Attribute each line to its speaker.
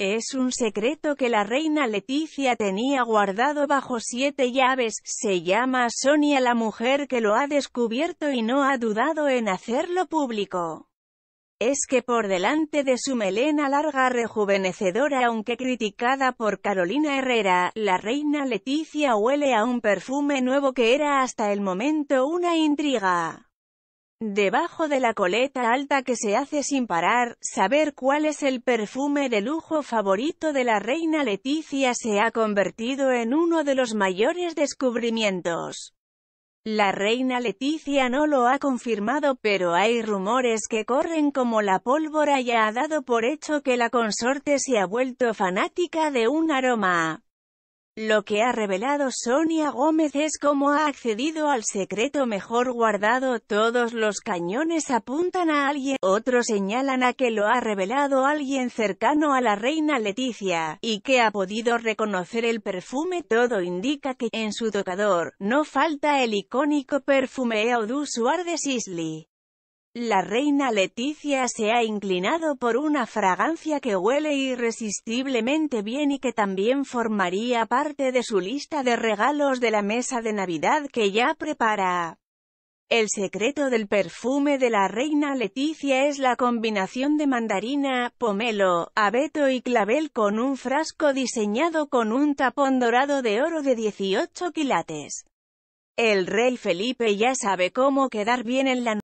Speaker 1: Es un secreto que la reina Leticia tenía guardado bajo siete llaves, se llama Sonia la mujer que lo ha descubierto y no ha dudado en hacerlo público. Es que por delante de su melena larga rejuvenecedora aunque criticada por Carolina Herrera, la reina Leticia huele a un perfume nuevo que era hasta el momento una intriga debajo de la coleta alta que se hace sin parar, saber cuál es el perfume de lujo favorito de la reina Leticia se ha convertido en uno de los mayores descubrimientos. La reina Leticia no lo ha confirmado pero hay rumores que corren como la pólvora ya ha dado por hecho que la consorte se ha vuelto fanática de un aroma. Lo que ha revelado Sonia Gómez es cómo ha accedido al secreto mejor guardado. Todos los cañones apuntan a alguien, otros señalan a que lo ha revelado alguien cercano a la reina Leticia, y que ha podido reconocer el perfume. Todo indica que, en su tocador, no falta el icónico perfume Eau du Soir de Sisley. La reina Leticia se ha inclinado por una fragancia que huele irresistiblemente bien y que también formaría parte de su lista de regalos de la mesa de Navidad que ya prepara. El secreto del perfume de la reina Leticia es la combinación de mandarina, pomelo, abeto y clavel con un frasco diseñado con un tapón dorado de oro de 18 quilates. El rey Felipe ya sabe cómo quedar bien en la